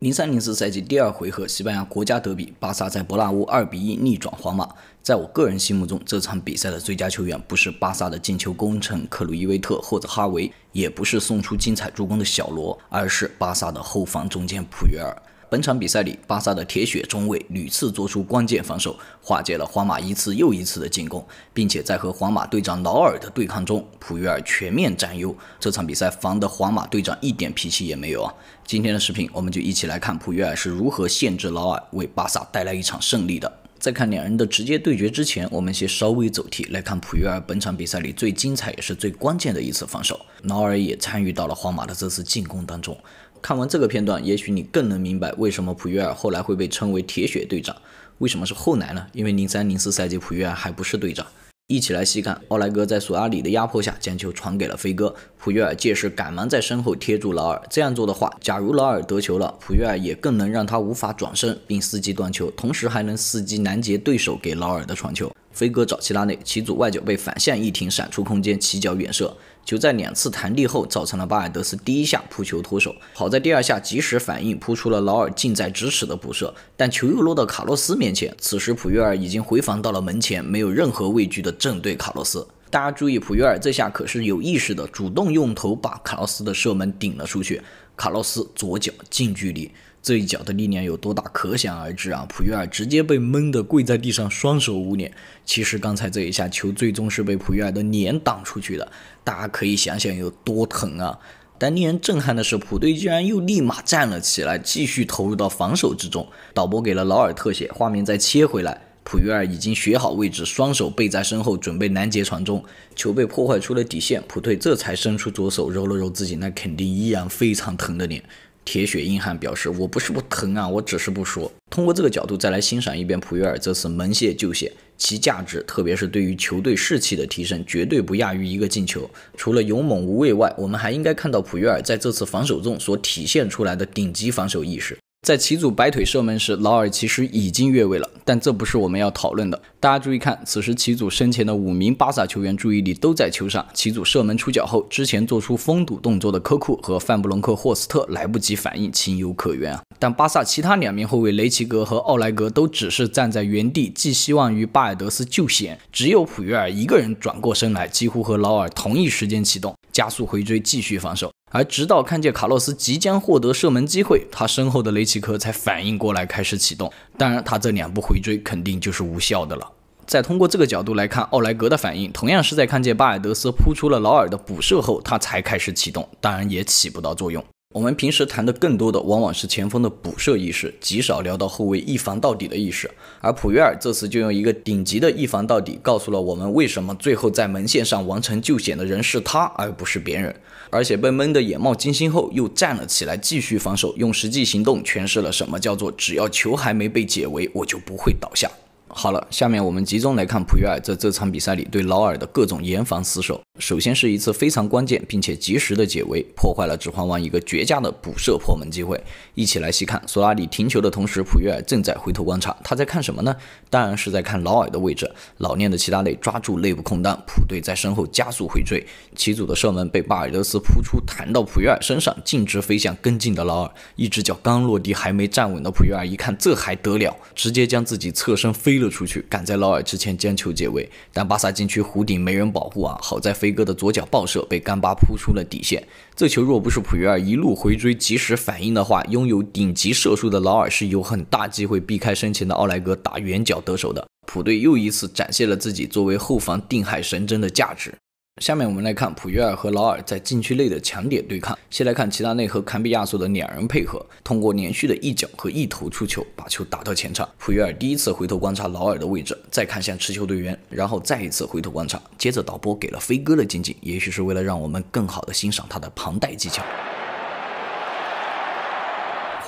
零三零四赛季第二回合西班牙国家德比，巴萨在伯纳乌二比一逆转皇马。在我个人心目中，这场比赛的最佳球员不是巴萨的进球功臣克鲁伊维特或者哈维，也不是送出精彩助攻的小罗，而是巴萨的后防中坚普约尔。本场比赛里，巴萨的铁血中卫屡次做出关键防守，化解了皇马一次又一次的进攻，并且在和皇马队长劳尔的对抗中，普约尔全面占优。这场比赛防的皇马队长一点脾气也没有啊！今天的视频我们就一起来看普约尔是如何限制劳尔，为巴萨带来一场胜利的。在看两人的直接对决之前，我们先稍微走题来看普约尔本场比赛里最精彩也是最关键的一次防守。劳尔也参与到了皇马的这次进攻当中。看完这个片段，也许你更能明白为什么普约尔后来会被称为铁血队长。为什么是后来呢？因为零三零四赛季普约尔还不是队长。一起来细看，奥莱哥在索阿里的压迫下将球传给了飞哥，普约尔借势赶忙在身后贴住劳尔。这样做的话，假如劳尔得球了，普约尔也更能让他无法转身，并伺机断球，同时还能伺机拦截对手给劳尔的传球。飞哥找齐拉内，齐祖外脚被反向一停，闪出空间，起脚远射。球在两次弹地后，造成了巴尔德斯第一下扑球脱手，好在第二下及时反应扑出了劳尔近在咫尺的补射，但球又落到卡洛斯面前。此时普约尔已经回防到了门前，没有任何畏惧的正对卡洛斯。大家注意，普约尔这下可是有意识的，主动用头把卡洛斯的射门顶了出去。卡洛斯左脚近距离。这一脚的力量有多大，可想而知啊！普约尔直接被闷得跪在地上，双手捂脸。其实刚才这一下球最终是被普约尔的脸挡出去的，大家可以想想有多疼啊！但令人震撼的是，普队居然又立马站了起来，继续投入到防守之中。导播给了劳尔特写，画面再切回来，普约尔已经学好位置，双手背在身后，准备拦截传中。球被破坏出了底线，普队这才伸出左手揉了揉自己那肯定依然非常疼的脸。铁血硬汉表示：“我不是不疼啊，我只是不说。”通过这个角度再来欣赏一遍普约尔这次门线救险，其价值，特别是对于球队士气的提升，绝对不亚于一个进球。除了勇猛无畏外，我们还应该看到普约尔在这次防守中所体现出来的顶级防守意识。在齐祖摆腿射门时，劳尔其实已经越位了，但这不是我们要讨论的。大家注意看，此时齐祖身前的五名巴萨球员注意力都在球上，齐祖射门出脚后，之前做出封堵动作的科库和范布隆克霍斯特来不及反应，情有可原啊。但巴萨其他两名后卫雷奇格和奥莱格都只是站在原地，寄希望于巴尔德斯救险，只有普约尔一个人转过身来，几乎和劳尔同一时间启动，加速回追，继续防守。而直到看见卡洛斯即将获得射门机会，他身后的雷奇科才反应过来开始启动。当然，他这两步回追肯定就是无效的了。再通过这个角度来看，奥莱格的反应同样是在看见巴尔德斯扑出了劳尔的补射后，他才开始启动，当然也起不到作用。我们平时谈的更多的往往是前锋的补射意识，极少聊到后卫一防到底的意识。而普约尔这次就用一个顶级的一防到底，告诉了我们为什么最后在门线上完成救险的人是他，而不是别人。而且被闷得眼冒金星后，又站了起来继续防守，用实际行动诠释了什么叫做只要球还没被解围，我就不会倒下。好了，下面我们集中来看普约尔在这场比赛里对劳尔的各种严防死守。首先是一次非常关键并且及时的解围，破坏了指环王一个绝佳的补射破门机会。一起来细看，索拉里停球的同时，普约尔正在回头观察，他在看什么呢？当然是在看劳尔的位置。老练的齐达内抓住内部空当，普队在身后加速回追，齐祖的射门被巴尔德斯扑出，弹到普约尔身上，径直飞向跟进的劳尔。一只脚刚落地还没站稳的普约尔一看，这还得了，直接将自己侧身飞了出去，赶在劳尔之前将球解围。但巴萨禁区弧顶没人保护啊，好在飞。飞哥的左脚爆射被干巴扑出了底线，这球若不是普约尔一路回追及时反应的话，拥有顶级射术的劳尔是有很大机会避开身前的奥莱格打远角得手的。普队又一次展现了自己作为后防定海神针的价值。下面我们来看普约尔和劳尔在禁区内的强点对抗。先来看齐达内和坎比亚索的两人配合，通过连续的一脚和一头出球，把球打到前场。普约尔第一次回头观察劳尔的位置，再看向持球队员，然后再一次回头观察。接着导播给了飞哥的近景，也许是为了让我们更好的欣赏他的旁带技巧。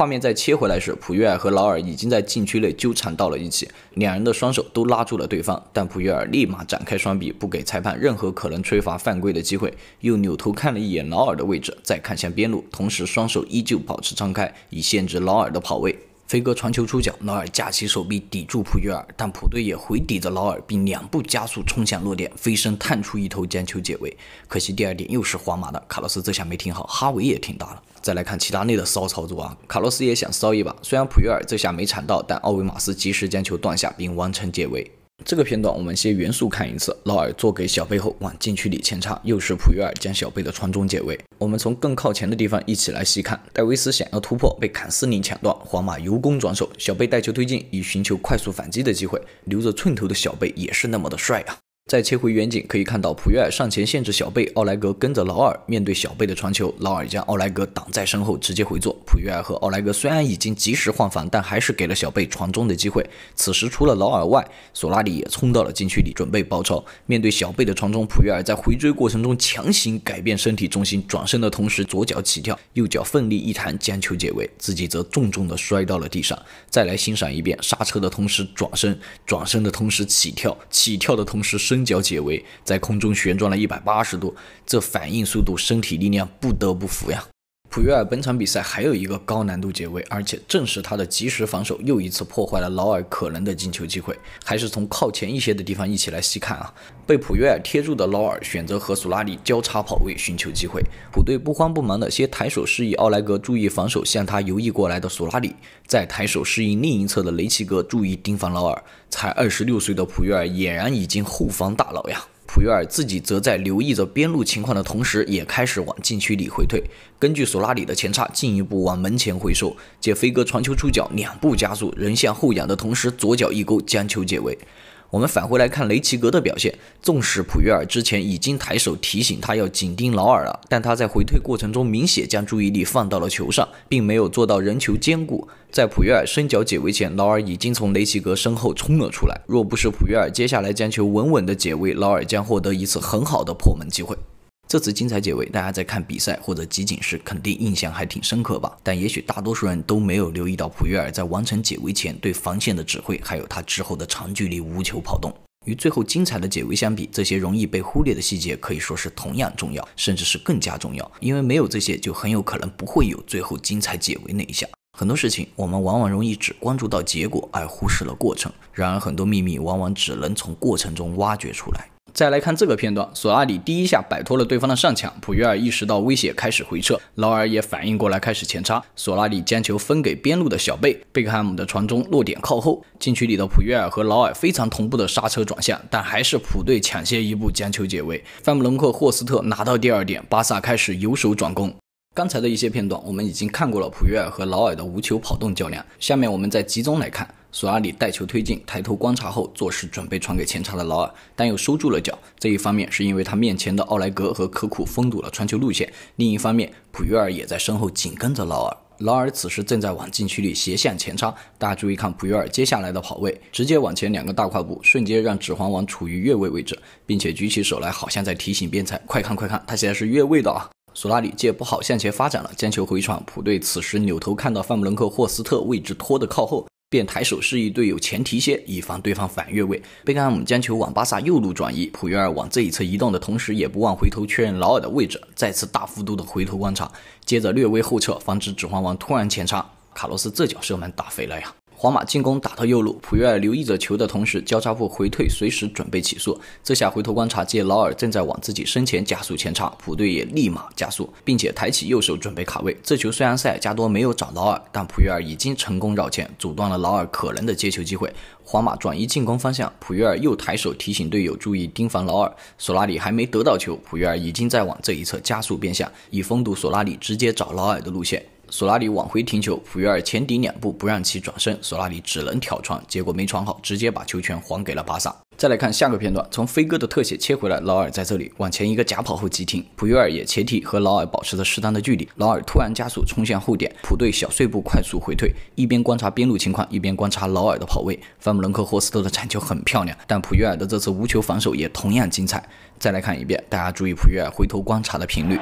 画面再切回来时，普约尔和劳尔已经在禁区内纠缠到了一起，两人的双手都拉住了对方。但普约尔立马展开双臂，不给裁判任何可能吹罚犯规的机会，又扭头看了一眼劳尔的位置，再看向边路，同时双手依旧保持张开，以限制劳尔的跑位。飞哥传球出脚，劳尔架起手臂抵住普约尔，但普队也回抵着劳尔，并两步加速冲向落点，飞身探出一头将球解围。可惜第二点又是皇马的卡洛斯，这下没听好。哈维也挺大了。再来看齐达内的骚操作啊，卡洛斯也想骚一把，虽然普约尔这下没铲到，但奥维马斯及时将球断下并完成解围。这个片段我们先原速看一次，劳尔做给小贝后往禁区里前插，又是普约尔将小贝的传中解围。我们从更靠前的地方一起来细看，戴维斯想要突破被坎斯林抢断，皇马由攻转守，小贝带球推进以寻求快速反击的机会，留着寸头的小贝也是那么的帅啊！再切回远景，可以看到普约尔上前限制小贝，奥莱格跟着劳尔面对小贝的传球，劳尔将奥莱格挡在身后，直接回做。普约尔和奥莱格虽然已经及时换防，但还是给了小贝传中的机会。此时除了劳尔外，索拉里也冲到了禁区里准备包抄。面对小贝的传中，普约尔在回追过程中强行改变身体重心，转身的同时左脚起跳，右脚奋力一弹将球解围，自己则重重的摔到了地上。再来欣赏一遍，刹车的同时转身，转身的同时起跳，起跳的同时身。脚解围，在空中旋转了一百八十度，这反应速度、身体力量，不得不服呀！普约尔本场比赛还有一个高难度解围，而且正是他的及时防守又一次破坏了劳尔可能的进球机会。还是从靠前一些的地方一起来细看啊，被普约尔贴住的劳尔选择和索拉里交叉跑位寻求机会。普队不慌不忙的先抬手示意奥莱格注意防守，向他游弋过来的索拉里，再抬手示意另一侧的雷奇哥注意盯防劳尔。才二十六岁的普约尔俨然已经后防大佬呀。普约尔自己则在留意着边路情况的同时，也开始往禁区里回退。根据索拉里的前插，进一步往门前回收，借飞哥传球出脚，两步加速，人向后仰的同时，左脚一勾将球解围。我们返回来看雷奇格的表现，纵使普约尔之前已经抬手提醒他要紧盯劳尔了，但他在回退过程中明显将注意力放到了球上，并没有做到人球兼顾。在普约尔伸脚解围前，劳尔已经从雷奇格身后冲了出来。若不是普约尔接下来将球稳稳的解围，劳尔将获得一次很好的破门机会。这次精彩解围，大家在看比赛或者集锦时肯定印象还挺深刻吧？但也许大多数人都没有留意到普约尔在完成解围前对防线的指挥，还有他之后的长距离无球跑动。与最后精彩的解围相比，这些容易被忽略的细节可以说是同样重要，甚至是更加重要。因为没有这些，就很有可能不会有最后精彩解围那一下。很多事情我们往往容易只关注到结果，而忽视了过程。然而，很多秘密往往只能从过程中挖掘出来。再来看这个片段，索拉里第一下摆脱了对方的上抢，普约尔意识到威胁开始回撤，劳尔也反应过来开始前插，索拉里将球分给边路的小贝，贝克汉姆的传中落点靠后，禁区里的普约尔和劳尔非常同步的刹车转向，但还是普队抢先一步将球解围，范布隆克霍斯特拿到第二点，巴萨开始由守转攻。刚才的一些片段我们已经看过了，普约尔和劳尔的无球跑动较量，下面我们再集中来看。索拉里带球推进，抬头观察后，做事准备传给前插的劳尔，但又收住了脚。这一方面是因为他面前的奥莱格和科库封堵了传球路线，另一方面，普约尔也在身后紧跟着劳尔。劳尔此时正在往禁区里斜向前插，大家注意看普约尔接下来的跑位，直接往前两个大跨步，瞬间让指环王处于越位位置，并且举起手来，好像在提醒边裁，快看快看，他现在是越位的啊！索拉里借不好向前发展了，将球回传。普队此时扭头看到范布伦克霍斯特位置拖得靠后。便抬手示意队友前提些，以防对方反越位。贝克汉姆将球往巴萨右路转移，普约尔往这一侧移动的同时，也不忘回头确认劳尔的位置，再次大幅度的回头观察，接着略微后撤，防止指环王突然前插。卡洛斯这脚射门打飞了呀！皇马进攻打到右路，普约尔留意着球的同时，交叉步回退，随时准备起速。这下回头观察，见劳尔正在往自己身前加速前插，普队也立马加速，并且抬起右手准备卡位。这球虽然塞尔加多没有找劳尔，但普约尔已经成功绕前，阻断了劳尔可能的接球机会。皇马转移进攻方向，普约尔又抬手提醒队友注意盯防劳尔。索拉里还没得到球，普约尔已经在往这一侧加速变向，以封堵索拉里直接找劳尔的路线。索拉里往回停球，普约尔前顶两步不让其转身，索拉里只能挑传，结果没传好，直接把球权还给了巴萨。再来看下个片段，从飞哥的特写切回来，劳尔在这里往前一个假跑后急停，普约尔也前踢，和劳尔保持着适当的距离，劳尔突然加速冲向后点，普队小碎步快速回退，一边观察边路情况，一边观察劳尔的跑位。范布伦克霍斯特的铲球很漂亮，但普约尔的这次无球防守也同样精彩。再来看一遍，大家注意普约尔回头观察的频率。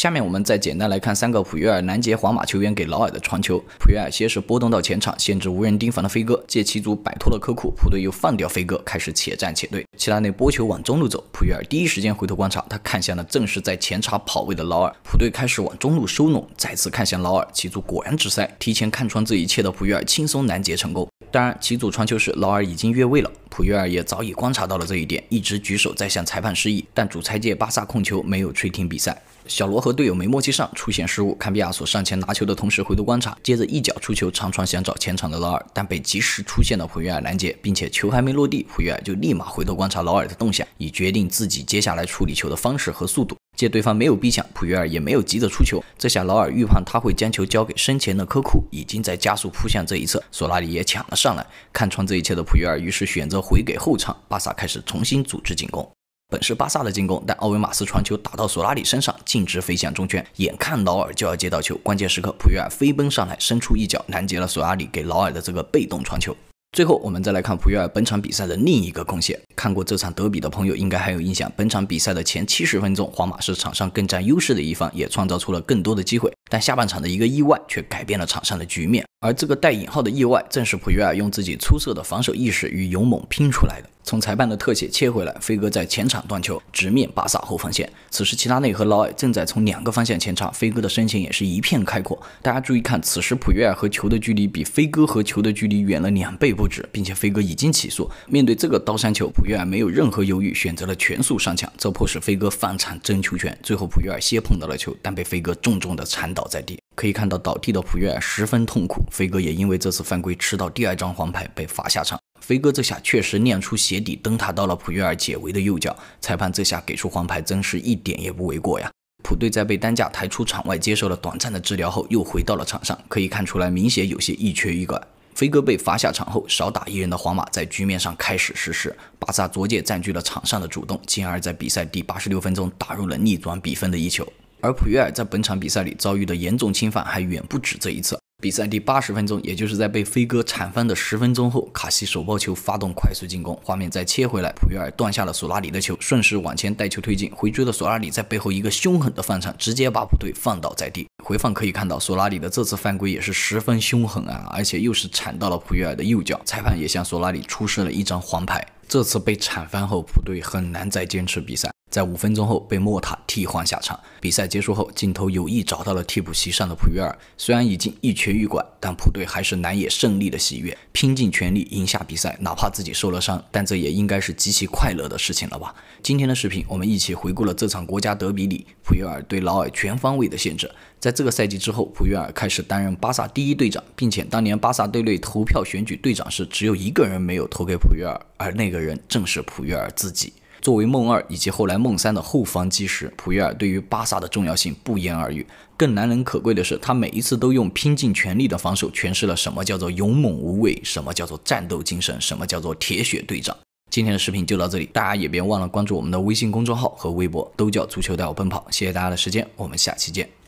下面我们再简单来看三个普约尔拦截皇马球员给劳尔的传球。普约尔先是波动到前场，限制无人盯防的飞哥，借其足摆脱了科库。普队又放掉飞哥，开始且战且退。齐达内拨球往中路走，普约尔第一时间回头观察，他看向了正是在前场跑位的劳尔。普队开始往中路收拢，再次看向劳尔，其足果然直塞。提前看穿这一切的普约尔轻松拦截成功。当然，其祖传球时劳尔已经越位了，普约尔也早已观察到了这一点，一直举手在向裁判示意，但主裁界巴萨控球没有吹停比赛。小罗和队友没默契上出现失误，坎比亚索上前拿球的同时回头观察，接着一脚出球长传想找前场的劳尔，但被及时出现的普约尔拦截，并且球还没落地，普约尔就立马回头观察劳尔的动向，以决定自己接下来处理球的方式和速度。借对方没有逼抢，普约尔也没有急着出球。这下劳尔预判他会将球交给身前的科库，已经在加速扑向这一侧，索拉里也抢了上来。看穿这一切的普约尔于是选择回给后场，巴萨开始重新组织进攻。本是巴萨的进攻，但奥维马斯传球打到索拉里身上，径直飞向中圈。眼看劳尔就要接到球，关键时刻，普约尔飞奔上来，伸出一脚拦截了索拉里给劳尔的这个被动传球。最后，我们再来看普约尔本场比赛的另一个贡献。看过这场德比的朋友应该还有印象，本场比赛的前七十分钟，皇马是场上更占优势的一方，也创造出了更多的机会。但下半场的一个意外却改变了场上的局面。而这个带引号的意外，正是普约尔用自己出色的防守意识与勇猛拼出来的。从裁判的特写切回来，飞哥在前场断球，直面巴萨后防线。此时，齐达内和劳埃正在从两个方向前插，飞哥的身形也是一片开阔。大家注意看，此时普约尔和球的距离比飞哥和球的距离远了两倍不止，并且飞哥已经起速。面对这个刀山球，普约尔没有任何犹豫，选择了全速上抢，这迫使飞哥放铲争球权。最后，普约尔先碰到了球，但被飞哥重重的铲倒在地。可以看到倒地的普约尔十分痛苦，飞哥也因为这次犯规吃到第二张黄牌被罚下场。飞哥这下确实练出鞋底登塔到了普约尔解围的右脚，裁判这下给出黄牌真是一点也不为过呀。普队在被担架抬出场外接受了短暂的治疗后，又回到了场上，可以看出来明显有些一瘸一拐。飞哥被罚下场后，少打一人的皇马在局面上开始失势，巴萨逐渐占据了场上的主动，进而，在比赛第八十六分钟打入了逆转比分的一球。而普约尔在本场比赛里遭遇的严重侵犯还远不止这一次。比赛第八十分钟，也就是在被飞哥铲翻的十分钟后，卡西手抱球发动快速进攻，画面再切回来，普约尔断下了索拉里的球，顺势往前带球推进，回追的索拉里在背后一个凶狠的犯铲，直接把普队放倒在地。回放可以看到，索拉里的这次犯规也是十分凶狠啊，而且又是铲到了普约尔的右脚，裁判也向索拉里出示了一张黄牌。这次被铲翻后，普队很难再坚持比赛。在五分钟后被莫塔替换下场。比赛结束后，镜头有意找到了替补席上的普约尔。虽然已经一瘸一拐，但普队还是难掩胜利的喜悦，拼尽全力赢下比赛，哪怕自己受了伤，但这也应该是极其快乐的事情了吧？今天的视频，我们一起回顾了这场国家德比里普约尔对劳尔全方位的限制。在这个赛季之后，普约尔开始担任巴萨第一队长，并且当年巴萨队内投票选举队长时，只有一个人没有投给普约尔，而那个人正是普约尔自己。作为梦二以及后来梦三的后防基石，普约尔对于巴萨的重要性不言而喻。更难能可贵的是，他每一次都用拼尽全力的防守诠释了什么叫做勇猛无畏，什么叫做战斗精神，什么叫做铁血队长。今天的视频就到这里，大家也别忘了关注我们的微信公众号和微博，都叫足球带我奔跑。谢谢大家的时间，我们下期见。